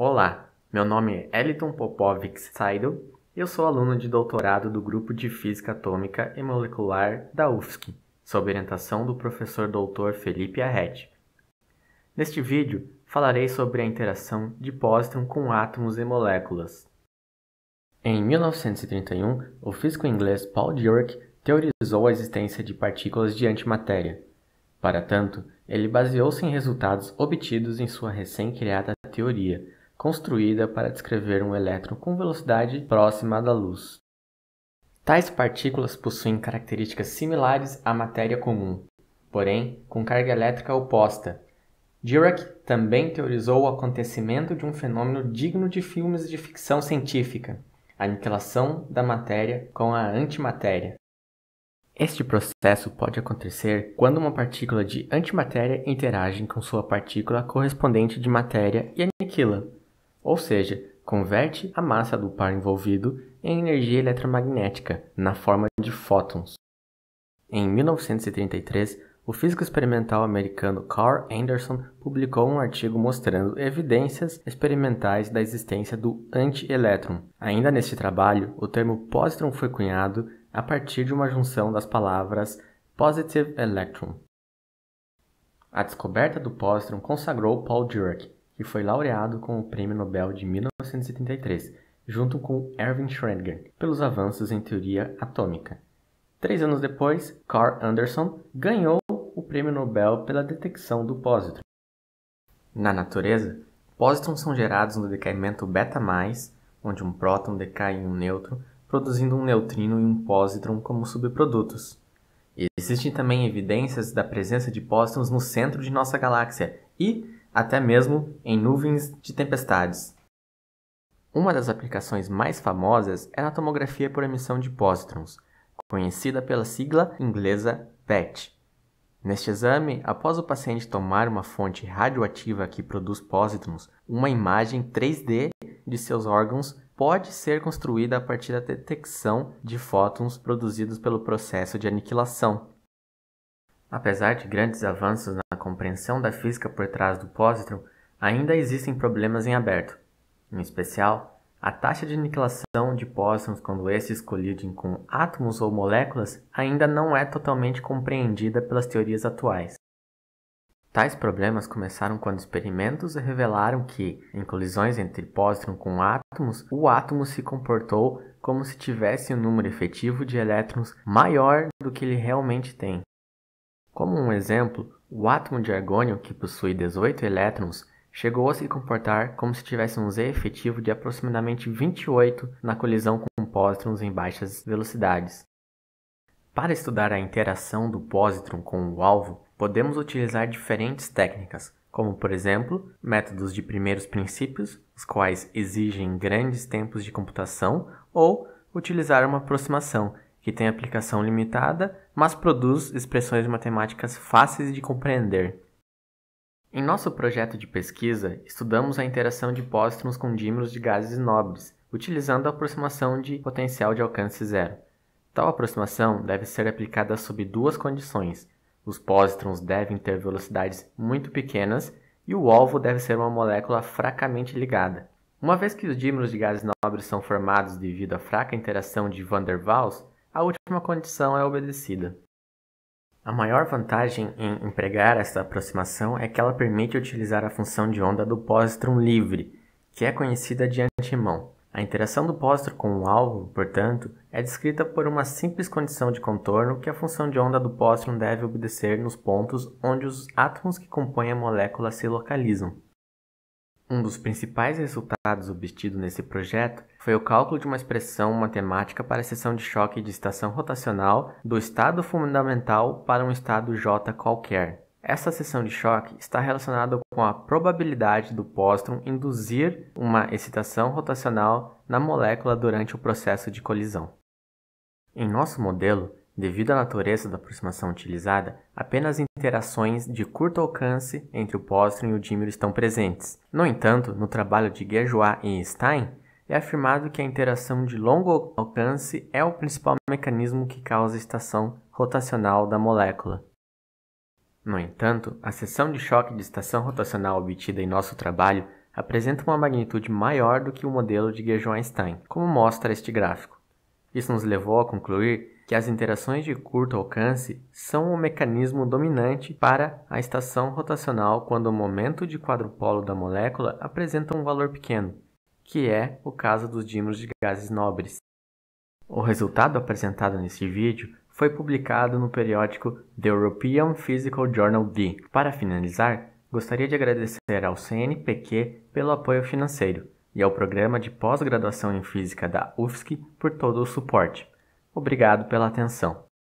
Olá, meu nome é Eliton Popovic Seidel e eu sou aluno de doutorado do Grupo de Física Atômica e Molecular da UFSC, sob orientação do professor doutor Felipe Arret. Neste vídeo, falarei sobre a interação de póstum com átomos e moléculas. Em 1931, o físico inglês Paul Dirac teorizou a existência de partículas de antimatéria. Para tanto, ele baseou-se em resultados obtidos em sua recém-criada teoria, construída para descrever um elétron com velocidade próxima da luz. Tais partículas possuem características similares à matéria comum, porém com carga elétrica oposta. Dirac também teorizou o acontecimento de um fenômeno digno de filmes de ficção científica, a aniquilação da matéria com a antimatéria. Este processo pode acontecer quando uma partícula de antimatéria interage com sua partícula correspondente de matéria e aniquila, ou seja, converte a massa do par envolvido em energia eletromagnética na forma de fótons. Em 1933, o físico experimental americano Carl Anderson publicou um artigo mostrando evidências experimentais da existência do antielétron. Ainda neste trabalho, o termo positron foi cunhado a partir de uma junção das palavras positive electron. A descoberta do positron consagrou Paul Dirac, e foi laureado com o Prêmio Nobel de 1973, junto com Erwin Schrödinger, pelos avanços em teoria atômica. Três anos depois, Carl Anderson ganhou o Prêmio Nobel pela detecção do pósitron. Na natureza, pósitrons são gerados no decaimento beta+, onde um próton decai em um nêutron, produzindo um neutrino e um pósitron como subprodutos. Existem também evidências da presença de pósitrons no centro de nossa galáxia e até mesmo em nuvens de tempestades. Uma das aplicações mais famosas é na tomografia por emissão de pósitrons, conhecida pela sigla inglesa PET. Neste exame, após o paciente tomar uma fonte radioativa que produz pósitrons, uma imagem 3D de seus órgãos pode ser construída a partir da detecção de fótons produzidos pelo processo de aniquilação. Apesar de grandes avanços compreensão da física por trás do pósitron, ainda existem problemas em aberto. Em especial, a taxa de aniquilação de pósitrons quando estes colidem com átomos ou moléculas ainda não é totalmente compreendida pelas teorias atuais. Tais problemas começaram quando experimentos revelaram que, em colisões entre pósitron com átomos, o átomo se comportou como se tivesse um número efetivo de elétrons maior do que ele realmente tem. Como um exemplo, o átomo de argônio, que possui 18 elétrons, chegou a se comportar como se tivesse um Z efetivo de aproximadamente 28 na colisão com pósitrons em baixas velocidades. Para estudar a interação do pósitron com o alvo, podemos utilizar diferentes técnicas, como por exemplo, métodos de primeiros princípios, os quais exigem grandes tempos de computação, ou utilizar uma aproximação, que tem aplicação limitada, mas produz expressões matemáticas fáceis de compreender. Em nosso projeto de pesquisa, estudamos a interação de pósitrons com dímeros de gases nobres, utilizando a aproximação de potencial de alcance zero. Tal aproximação deve ser aplicada sob duas condições. Os pósitrons devem ter velocidades muito pequenas e o alvo deve ser uma molécula fracamente ligada. Uma vez que os dímeros de gases nobres são formados devido à fraca interação de van der Waals, a última condição é obedecida. A maior vantagem em empregar esta aproximação é que ela permite utilizar a função de onda do pósitron livre, que é conhecida de antemão. A interação do pósitron com o alvo, portanto, é descrita por uma simples condição de contorno que a função de onda do pósitron deve obedecer nos pontos onde os átomos que compõem a molécula se localizam. Um dos principais resultados obtido nesse projeto foi o cálculo de uma expressão matemática para a seção de choque de estação rotacional do estado fundamental para um estado J qualquer. Essa seção de choque está relacionada com a probabilidade do póstron induzir uma excitação rotacional na molécula durante o processo de colisão. Em nosso modelo, Devido à natureza da aproximação utilizada, apenas interações de curto alcance entre o póstron e o dímero estão presentes. No entanto, no trabalho de Guejois e Stein, é afirmado que a interação de longo alcance é o principal mecanismo que causa a estação rotacional da molécula. No entanto, a seção de choque de estação rotacional obtida em nosso trabalho apresenta uma magnitude maior do que o modelo de e einstein como mostra este gráfico. Isso nos levou a concluir que as interações de curto alcance são o mecanismo dominante para a estação rotacional quando o momento de quadrupolo da molécula apresenta um valor pequeno, que é o caso dos dímeros de gases nobres. O resultado apresentado neste vídeo foi publicado no periódico The European Physical Journal D. Para finalizar, gostaria de agradecer ao CNPq pelo apoio financeiro e ao programa de pós-graduação em física da UFSC por todo o suporte. Obrigado pela atenção.